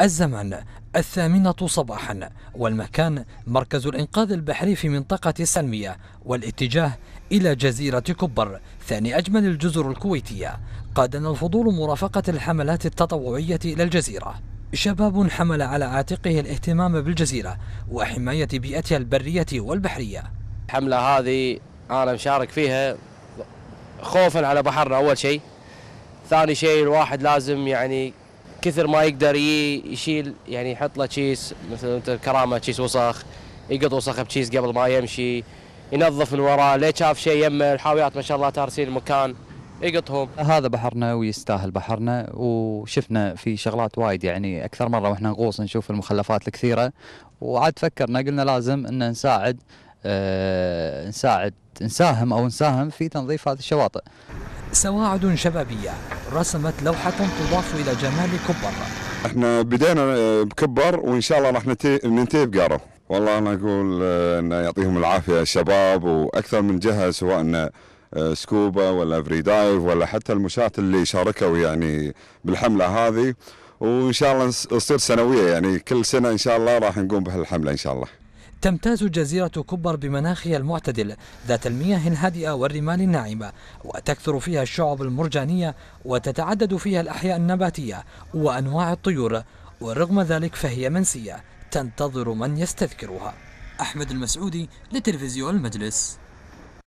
الزمان الثامنة صباحا والمكان مركز الإنقاذ البحري في منطقة السلمية والاتجاه إلى جزيرة كبر ثاني أجمل الجزر الكويتية قادنا الفضول مرافقة الحملات التطوعية إلى الجزيرة شباب حمل على عاتقه الاهتمام بالجزيرة وحماية بيئتها البرية والبحرية الحملة هذه أنا مشارك فيها خوفا على بحرنا أول شيء ثاني شيء الواحد لازم يعني كثر ما يقدر يشيل يعني يحط له تشيس مثل كرامه تشيس وسخ يقط وسخ بتشيس قبل ما يمشي ينظف من وراه لا شاف شيء يمه الحاويات ما شاء الله تارسين المكان يقطهم هذا بحرنا ويستاهل بحرنا وشفنا في شغلات وايد يعني اكثر مره واحنا نغوص نشوف المخلفات الكثيره وعاد فكرنا قلنا لازم ان نساعد أه نساعد نساهم او نساهم في تنظيف هذه الشواطئ سواعد شبابية رسمت لوحة تضاف إلى جمال كبر احنا بدينا آه، بكبر وإن شاء الله راح ننتهي بقارو والله أنا أقول آه، أن يعطيهم العافية الشباب وأكثر من جهة سواء آه، سكوبا ولا فري دايف ولا حتى المشاة اللي شاركوا يعني بالحملة هذه وإن شاء الله تصير سنوية يعني كل سنة إن شاء الله راح نقوم بهالحملة إن شاء الله تمتاز جزيرة كبر بمناخها المعتدل ذات المياه الهادئة والرمال الناعمة وتكثر فيها الشعب المرجانية وتتعدد فيها الأحياء النباتية وأنواع الطيور ورغم ذلك فهي منسية تنتظر من يستذكرها أحمد المسعودي لتلفزيون المجلس